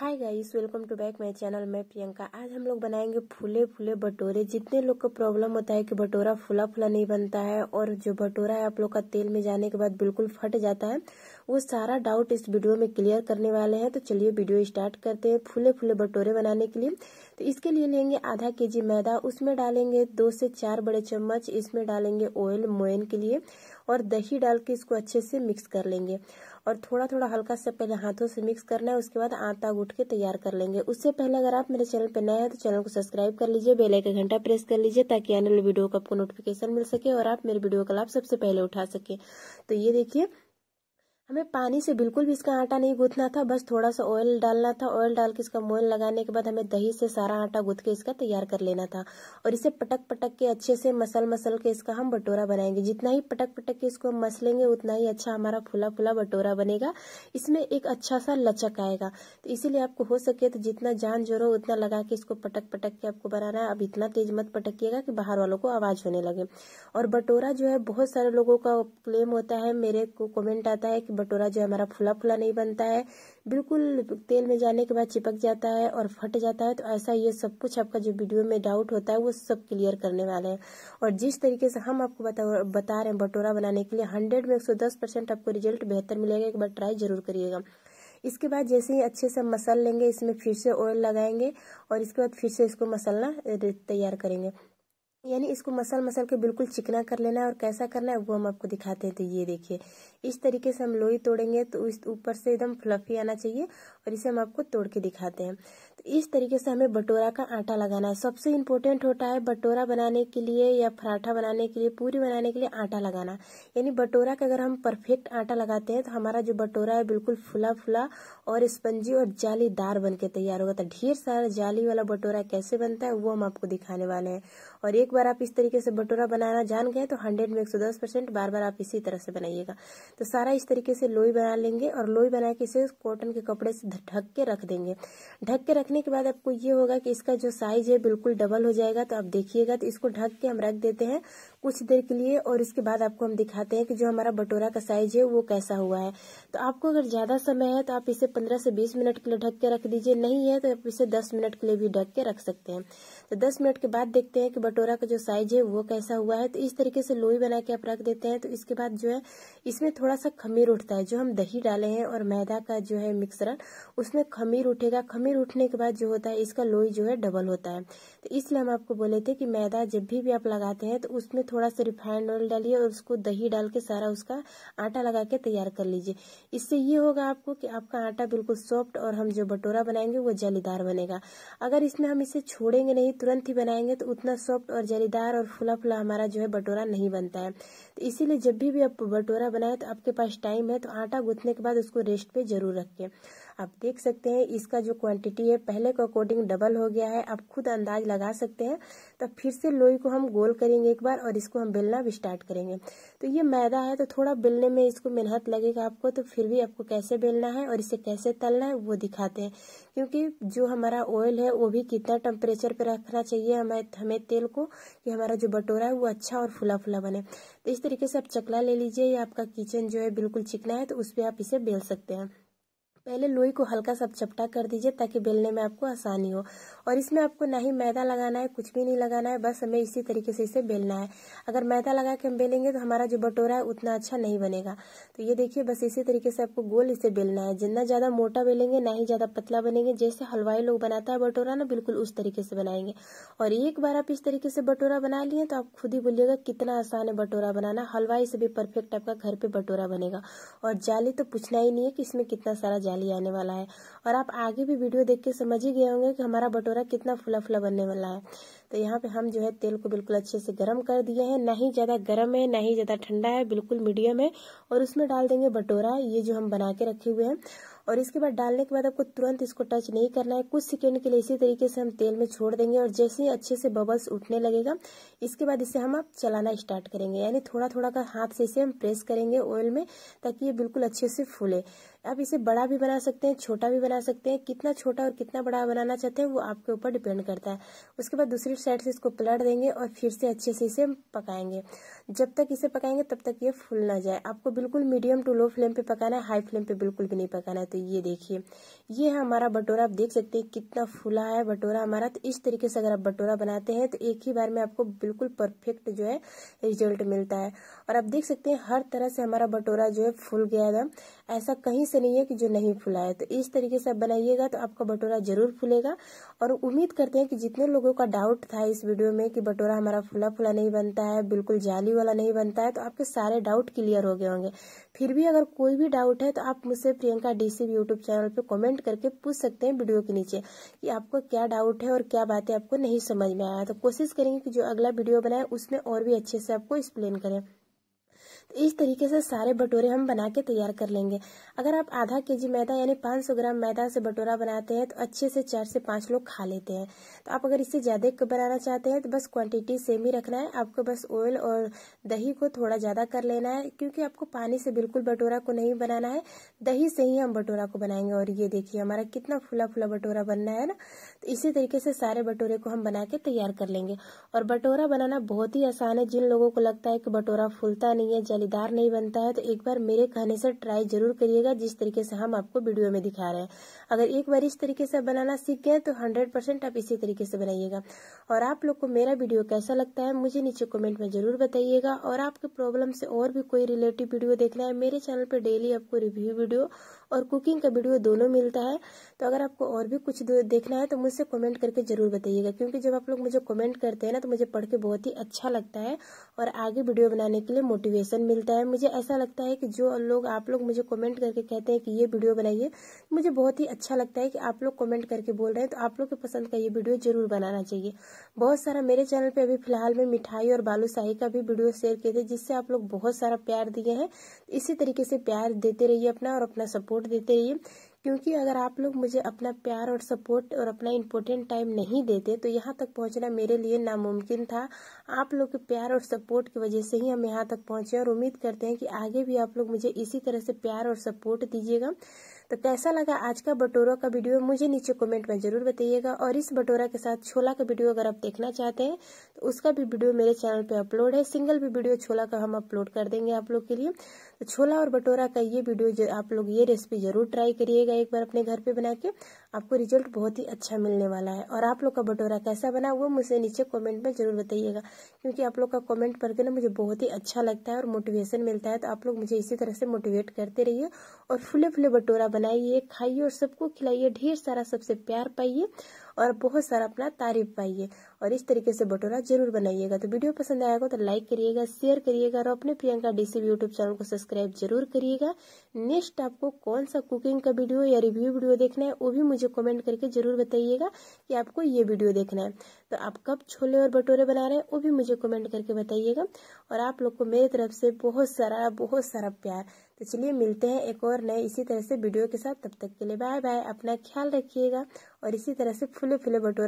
hi guys welcome to back my channel मैं प्रियंका आज हम लोग बनाएंगे फूले फूले भटोरे जितने लोग को प्रॉब्लम होता है कि भटोरा फूला फूला नहीं बनता है और जो भटोरा है आप लोग का तेल में जाने के बाद बिल्कुल फट जाता है वो सारा डाउट इस वीडियो में क्लियर करने वाले हैं तो चलिए वीडियो स्टार्ट करते हैं फूले फूले भटोरे बनाने के लिए तो इसके लिए लेंगे आधा के मैदा उसमें डालेंगे दो से चार बड़े चम्मच इसमें डालेंगे ऑयल मोयन के लिए और दही डाल के इसको अच्छे से मिक्स कर लेंगे और थोड़ा थोड़ा हल्का सा पहले हाथों से मिक्स करना है उसके बाद आटा गुट के तैयार कर लेंगे उससे पहले अगर आप मेरे चैनल पर नए हैं तो चैनल को सब्सक्राइब कर लीजिए बेल आइकन घंटा प्रेस कर लीजिए ताकि आने वाले वीडियो का आपको नोटिफिकेशन मिल सके और आप मेरे वीडियो का लाभ सबसे पहले उठा सके तो ये देखिए हमें पानी से बिल्कुल भी इसका आटा नहीं गूंथना था बस थोड़ा सा ऑयल डालना था ऑयल डाल के इसका मोयल लगाने के बाद हमें दही से सारा आटा गूंथ के इसका तैयार कर लेना था और इसे पटक पटक के अच्छे से मसल मसल के इसका हम बटोरा बनाएंगे जितना ही पटक पटक के इसको हम मसलेंगे उतना ही अच्छा हमारा फुला फुला बटोरा बनेगा इसमें एक अच्छा सा लचक आएगा तो इसीलिए आपको हो सके तो जितना जान जोर हो उतना लगा के इसको पटक पटक के आपको बनाना है अब इतना तेज मत पटकिएगा कि बाहर वालों को आवाज होने लगे और बटोरा जो है बहुत सारे लोगों का क्लेम होता है मेरे को कॉमेंट आता है कि बटोरा जो हमारा फुला फुला नहीं बनता है बिल्कुल तेल में जाने के बाद चिपक जाता है और फट जाता है तो ऐसा ये सब कुछ आपका जो वीडियो में डाउट होता है वो सब क्लियर करने वाले हैं और जिस तरीके से हम आपको बता बता रहे हैं बटोरा बनाने के लिए हंड्रेड में एक सौ दस परसेंट आपको रिजल्ट बेहतर मिलेगा एक बार ट्राई जरूर करिएगा इसके बाद जैसे ही अच्छे से मसल लेंगे इसमें फिर से ऑयल लगाएंगे और इसके बाद फिर से इसको मसलना तैयार करेंगे यानी इसको मसल मसल के बिल्कुल चिकना कर लेना है और कैसा करना है वो हम आपको दिखाते हैं तो ये देखिए इस तरीके से हम लोई तोड़ेंगे तो इस ऊपर से एकदम फ्लफी आना चाहिए और इसे हम आपको तोड़ के दिखाते हैं इस तरीके से हमें बटोरा का आटा लगाना है सबसे इम्पोर्टेंट होता है बटोरा बनाने के लिए या पराठा बनाने के लिए पूरी बनाने के लिए आटा लगाना यानी बटोरा का अगर हम परफेक्ट आटा लगाते हैं तो हमारा जो बटोरा है बिल्कुल फुला फुला और स्पंजी और जालीदार बन के तैयार होगा तो ढेर सारा जाली वाला बटोरा कैसे बनता है वो हम आपको दिखाने वाले हैं और एक बार आप इस तरीके से बटोरा बनाना जान गए तो हंड्रेड में एक सौ दस परसेंट बार बार आप इसी तरह से बनाइएगा तो सारा इस तरीके से लोई बना लेंगे और लोई बना के इसे कॉटन के कपड़े से ढक के रख देंगे ढक के रखने डालने के बाद आपको ये होगा कि इसका जो साइज है बिल्कुल डबल हो जाएगा तो आप देखिएगा तो इसको ढक के हम रख देते हैं कुछ देर के लिए और इसके बाद आपको हम दिखाते हैं कि जो हमारा बटोरा का साइज है वो कैसा हुआ है तो आपको अगर ज्यादा समय है तो आप इसे पंद्रह से बीस मिनट के लिए ढक के रख दीजिए नहीं है तो आप इसे दस मिनट के लिए भी ढक के रख सकते हैं तो दस मिनट के बाद देखते हैं कि बटोरा का जो साइज है वो कैसा हुआ है तो इस तरीके से लोई बना के आप रख देते हैं तो इसके बाद जो है इसमें थोड़ा सा खमीर उठता है जो हम दही डाले हैं और मैदा का जो है मिक्सरण उसमें खमीर उठेगा खमीर उठने के बाद जो होता है इसका लोई जो है डबल होता है तो इसलिए हम आपको बोले थे कि मैदा जब भी आप लगाते हैं तो उसमें थोड़ा सा रिफाइंड ऑयल डालिए और उसको दही डाल के सारा उसका आटा लगा के तैयार कर लीजिए इससे ये होगा आपको कि आपका आटा बिल्कुल सॉफ्ट और हम जो बटोरा बनाएंगे वो जालीदार बनेगा अगर इसमें हम इसे छोड़ेंगे नहीं तुरंत ही बनाएंगे तो उतना सॉफ्ट और जालीदार और फुला फुला हमारा जो है बटोरा नहीं बनता है तो इसीलिए जब भी, भी आप बटोरा बनाए तो आपके पास टाइम है तो आटा गुथने के बाद उसको रेस्ट पे जरूर रखें आप देख सकते हैं इसका जो क्वांटिटी है पहले के अकॉर्डिंग डबल हो गया है आप खुद अंदाज लगा सकते हैं तो फिर से लोई को हम गोल करेंगे एक बार और इसको हम बेलना भी स्टार्ट करेंगे तो ये मैदा है तो थोड़ा बेलने में इसको मेहनत लगेगा आपको तो फिर भी आपको कैसे बेलना है और इसे कैसे तलना है वो दिखाते हैं क्योंकि जो हमारा ऑयल है वो भी कितना टेम्परेचर पर रखना चाहिए हमें हमें तेल को कि हमारा जो बटोरा है वो अच्छा और फुला फुला बने तो इस तरीके से आप चकला ले लीजिए या आपका किचन जो है बिल्कुल चिकना है तो उस पर आप इसे बेल सकते हैं पहले लोई को हल्का सा चपटा कर दीजिए ताकि बेलने में आपको आसानी हो और इसमें आपको ना ही मैदा लगाना है कुछ भी नहीं लगाना है बस हमें इसी तरीके से इसे बेलना है अगर मैदा लगा के हम बेलेंगे तो हमारा जो बटोरा है उतना अच्छा नहीं बनेगा तो ये देखिए बस इसी तरीके से आपको गोल इसे बेलना है जितना ज़्यादा मोटा बेलेंगे ना ही ज़्यादा पतला बनेंगे जैसे हलवाई लोग बनाता है बटोरा ना बिल्कुल उस तरीके से बनाएंगे और एक बार आप इस तरीके से बटोरा बना लिए तो आप खुद ही बोलिएगा कितना आसान है बटोरा बनाना हलवाई से भी परफेक्ट आपका घर पे बटोरा बनेगा और जाली तो पूछना ही नहीं है कि इसमें कितना सारा सवाल ही आने वाला है और आप आगे भी वीडियो देख के समझ ही गए होंगे कि हमारा बटोरा कितना फुला फुला बनने वाला है तो यहाँ पे हम जो है तेल को बिल्कुल अच्छे से गर्म कर दिए हैं ना ही ज़्यादा गर्म है ना ही ज़्यादा ठंडा है बिल्कुल मीडियम है और उसमें डाल देंगे बटोरा ये जो हम बना के रखे हुए हैं और इसके बाद डालने के बाद आपको तुरंत इसको टच नहीं करना है कुछ सेकेंड के लिए इसी तरीके से हम तेल में छोड़ देंगे और जैसे ही अच्छे से बबल्स उठने लगेगा इसके बाद इसे हम आप चलाना स्टार्ट करेंगे यानी थोड़ा थोड़ा का हाथ से इसे हम प्रेस करेंगे ऑयल में ताकि ये बिल्कुल अच्छे से फूले आप इसे बड़ा भी बना सकते हैं छोटा भी बना सकते हैं कितना छोटा और कितना बड़ा बनाना चाहते हैं वो आपके ऊपर डिपेंड करता है उसके बाद दूसरी साइड से इसको पलट देंगे और फिर से अच्छे से इसे पकाएंगे जब तक इसे पकाएंगे तब तक ये फूल ना जाए आपको बिल्कुल मीडियम टू लो फ्लेम पे पकाना है हाई फ्लेम पे बिल्कुल भी नहीं पकाना है तो ये देखिए ये है हमारा बटोरा आप देख सकते हैं कितना फुला है बटोरा हमारा तो इस तरीके से अगर आप बटोरा बनाते हैं तो एक ही बार में आपको बिल्कुल परफेक्ट जो है रिजल्ट मिलता है और आप देख सकते हैं हर तरह से हमारा बटोरा जो है फूल गया था ऐसा कहीं से ऐसे नहीं है कि जो नहीं फूला है तो इस तरीके से आप बनाइएगा तो आपका बटोरा जरूर फूलेगा और उम्मीद करते हैं कि जितने लोगों का डाउट था इस वीडियो में कि बटोरा हमारा फूला फूला नहीं बनता है बिल्कुल जाली वाला नहीं बनता है तो आपके सारे डाउट क्लियर हो गए होंगे फिर भी अगर कोई भी डाउट है तो आप मुझसे प्रियंका डीसी यूट्यूब चैनल पर कॉमेंट करके पूछ सकते हैं वीडियो के नीचे कि आपको क्या डाउट है और क्या बातें आपको नहीं समझ में आया तो कोशिश करेंगे कि जो अगला वीडियो बनाए उसमें और भी अच्छे से आपको एक्सप्लेन करें तो इस तरीके से सारे बटोरे हम बना के तैयार कर लेंगे अगर आप आधा के जी मैदा यानी 500 ग्राम मैदा से बटोरा बनाते हैं तो अच्छे से चार से पाँच लोग खा लेते हैं तो आप अगर इससे ज़्यादा बनाना चाहते हैं तो बस क्वांटिटी सेम ही रखना है आपको बस ऑयल और दही को थोड़ा ज़्यादा कर लेना है क्योंकि आपको पानी से बिल्कुल बटोरा को नहीं बनाना है दही से ही हम बटोरा को बनाएंगे और ये देखिए हमारा कितना फुला फुला बटोरा बनना है ना तो इसी तरीके से सारे बटोरे को हम बना के तैयार कर लेंगे और बटोरा बनाना बहुत ही आसान है जिन लोगों को लगता है कि बटोरा फूलता नहीं है मसालेदार नहीं बनता है तो एक बार मेरे कहने से ट्राई जरूर करिएगा जिस तरीके से हम आपको वीडियो में दिखा रहे हैं अगर एक बार इस तरीके से बनाना सीख गए तो हंड्रेड परसेंट आप इसी तरीके से बनाइएगा और आप लोग को मेरा वीडियो कैसा लगता है मुझे नीचे कॉमेंट में जरूर बताइएगा और आपके प्रॉब्लम से और भी कोई रिलेटिव वीडियो देखना है मेरे चैनल पर डेली आपको रिव्यू वीडियो और कुकिंग का वीडियो दोनों मिलता है तो अगर आपको और भी कुछ देखना है तो मुझसे कमेंट करके ज़रूर बताइएगा क्योंकि जब आप लोग मुझे कमेंट करते हैं ना तो मुझे पढ़ के बहुत ही अच्छा लगता है और आगे वीडियो बनाने के लिए मोटिवेशन मिलता है मुझे ऐसा लगता है कि जो लोग आप लोग मुझे कमेंट करके कहते हैं कि ये वीडियो बनाइए मुझे बहुत ही अच्छा लगता है कि आप लोग कॉमेंट करके बोल रहे हैं तो आप लोग के पसंद का ये वीडियो जरूर बनाना चाहिए बहुत सारा मेरे चैनल पर अभी फिलहाल में मिठाई और बालूशाही का भी वीडियो शेयर किए थे जिससे आप लोग बहुत सारा प्यार दिए हैं इसी तरीके से प्यार देते रहिए अपना और अपना सपोर्ट सपोर्ट देते रहिए क्योंकि अगर आप लोग मुझे अपना प्यार और सपोर्ट और अपना इम्पोर्टेंट टाइम नहीं देते तो यहाँ तक पहुँचना मेरे लिए नामुमकिन था आप लोग के प्यार और सपोर्ट की वजह से ही हम यहाँ तक पहुँचे और उम्मीद करते हैं कि आगे भी आप लोग मुझे इसी तरह से प्यार और सपोर्ट दीजिएगा तो कैसा लगा आज का बटोरा का वीडियो मुझे नीचे कमेंट में जरूर बताइएगा और इस बटोरा के साथ छोला का वीडियो अगर आप देखना चाहते हैं तो उसका भी वीडियो मेरे चैनल पे अपलोड है सिंगल भी वीडियो छोला का हम अपलोड कर देंगे आप लोग के लिए तो छोला और बटोरा का ये वीडियो आप लोग ये रेसिपी जरूर ट्राई करिएगा एक बार अपने घर पे बना के आपको रिजल्ट बहुत ही अच्छा मिलने वाला है और आप लोग का बटोरा कैसा बना वो मुझे नीचे कॉमेंट में जरूर बताइएगा क्योंकि आप लोग का कॉमेंट पढ़ के ना मुझे बहुत ही अच्छा लगता है और मोटिवेशन मिलता है तो आप लोग मुझे इसी तरह से मोटिवेट करते रहिए और फुले फुले बटोरा बनाइए खाइए और सबको खिलाइए ढेर सारा सबसे प्यार पाइए और बहुत सारा अपना तारीफ पाइए और इस तरीके से बटोरा जरूर बनाइएगा तो वीडियो पसंद आएगा तो लाइक करिएगा शेयर करिएगा और अपने प्रियंका डीसी यूट्यूब चैनल को सब्सक्राइब जरूर करिएगा नेक्स्ट आपको कौन सा कुकिंग का वीडियो या रिव्यू वीडियो देखना है वो भी मुझे कमेंट करके जरूर बताइएगा कि आपको ये वीडियो देखना है तो आप कब छोले और बटोरे बना रहे हैं वो भी मुझे कमेंट करके बताइएगा और आप लोग को मेरी तरफ से बहुत सारा बहुत सारा प्यार तो चलिए मिलते हैं एक और नए इसी तरह से वीडियो के साथ तब तक के लिए बाय बाय अपना ख्याल रखिएगा और इसी तरह से फुले फुले बटोरा